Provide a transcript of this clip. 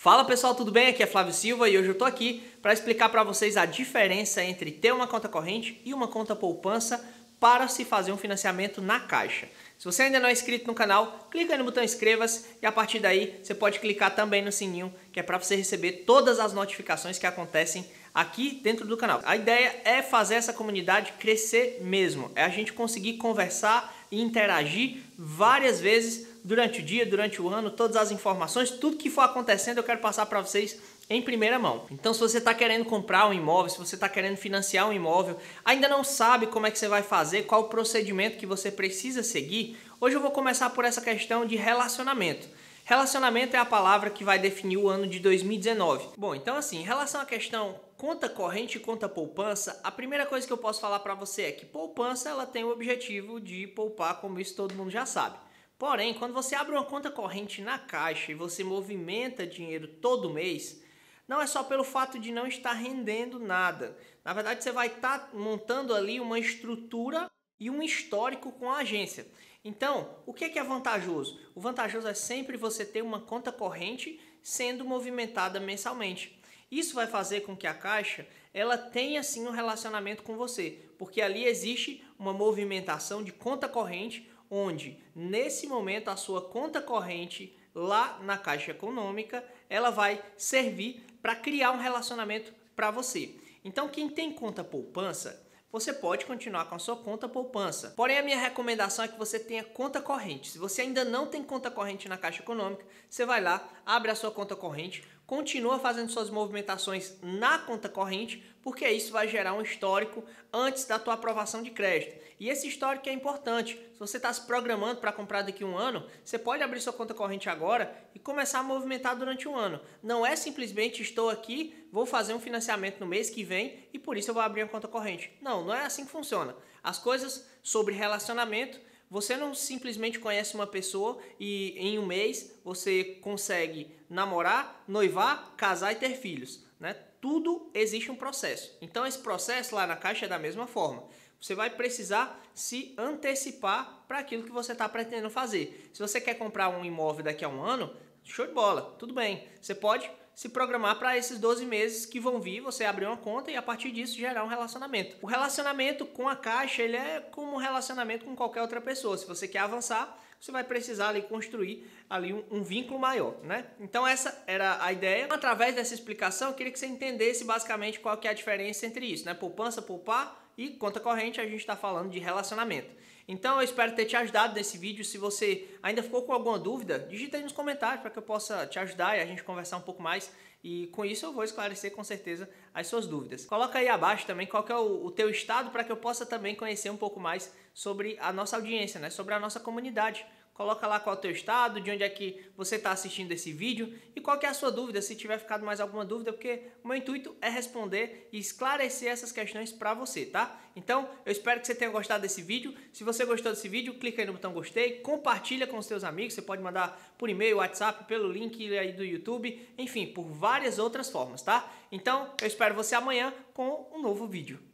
Fala pessoal, tudo bem? Aqui é Flávio Silva e hoje eu estou aqui para explicar para vocês a diferença entre ter uma conta corrente e uma conta poupança para se fazer um financiamento na Caixa. Se você ainda não é inscrito no canal, clica aí no botão inscreva-se e a partir daí você pode clicar também no sininho, que é para você receber todas as notificações que acontecem aqui dentro do canal. A ideia é fazer essa comunidade crescer mesmo, é a gente conseguir conversar e interagir várias vezes durante o dia, durante o ano, todas as informações, tudo que for acontecendo eu quero passar para vocês em primeira mão. Então, se você está querendo comprar um imóvel, se você está querendo financiar um imóvel, ainda não sabe como é que você vai fazer, qual o procedimento que você precisa seguir, hoje eu vou começar por essa questão de relacionamento. Relacionamento é a palavra que vai definir o ano de 2019. Bom, então assim, em relação à questão conta corrente e conta poupança, a primeira coisa que eu posso falar para você é que poupança ela tem o objetivo de poupar, como isso todo mundo já sabe. Porém, quando você abre uma conta corrente na Caixa e você movimenta dinheiro todo mês, não é só pelo fato de não estar rendendo nada. Na verdade, você vai estar tá montando ali uma estrutura e um histórico com a agência. Então, o que é, que é vantajoso? O vantajoso é sempre você ter uma conta corrente sendo movimentada mensalmente. Isso vai fazer com que a caixa ela tenha sim um relacionamento com você, porque ali existe uma movimentação de conta corrente onde nesse momento a sua conta corrente lá na Caixa Econômica, ela vai servir para criar um relacionamento para você. Então, quem tem conta poupança, você pode continuar com a sua conta poupança. Porém, a minha recomendação é que você tenha conta corrente. Se você ainda não tem conta corrente na Caixa Econômica, você vai lá, abre a sua conta corrente, continua fazendo suas movimentações na conta corrente, porque isso vai gerar um histórico antes da tua aprovação de crédito. E esse histórico é importante. Se você está se programando para comprar daqui a um ano, você pode abrir sua conta corrente agora e começar a movimentar durante um ano. Não é simplesmente estou aqui, vou fazer um financiamento no mês que vem e por isso eu vou abrir a conta corrente. Não, não é assim que funciona. As coisas sobre relacionamento você não simplesmente conhece uma pessoa e em um mês você consegue namorar, noivar, casar e ter filhos, né? Tudo existe um processo. Então esse processo lá na caixa é da mesma forma. Você vai precisar se antecipar para aquilo que você está pretendendo fazer. Se você quer comprar um imóvel daqui a um ano, show de bola, tudo bem. Você pode se programar para esses 12 meses que vão vir, você abrir uma conta e a partir disso gerar um relacionamento. O relacionamento com a Caixa, ele é como um relacionamento com qualquer outra pessoa. Se você quer avançar, você vai precisar ali construir ali um, um, vínculo maior, né? Então essa era a ideia. Através dessa explicação, eu queria que você entendesse basicamente qual que é a diferença entre isso, né? Poupança, poupar e conta corrente, a gente está falando de relacionamento. Então eu espero ter te ajudado nesse vídeo. Se você ainda ficou com alguma dúvida, digita aí nos comentários para que eu possa te ajudar e a gente conversar um pouco mais. E com isso eu vou esclarecer com certeza as suas dúvidas. Coloca aí abaixo também qual é o, o teu estado para que eu possa também conhecer um pouco mais sobre a nossa audiência, né? sobre a nossa comunidade Coloca lá qual é o teu estado, de onde é que você está assistindo esse vídeo e qual é a sua dúvida, se tiver ficado mais alguma dúvida, porque o meu intuito é responder e esclarecer essas questões para você, tá? Então, eu espero que você tenha gostado desse vídeo. Se você gostou desse vídeo, clica aí no botão gostei, compartilha com os seus amigos, você pode mandar por e-mail, WhatsApp, pelo link aí do YouTube, enfim, por várias outras formas, tá? Então, eu espero você amanhã com um novo vídeo.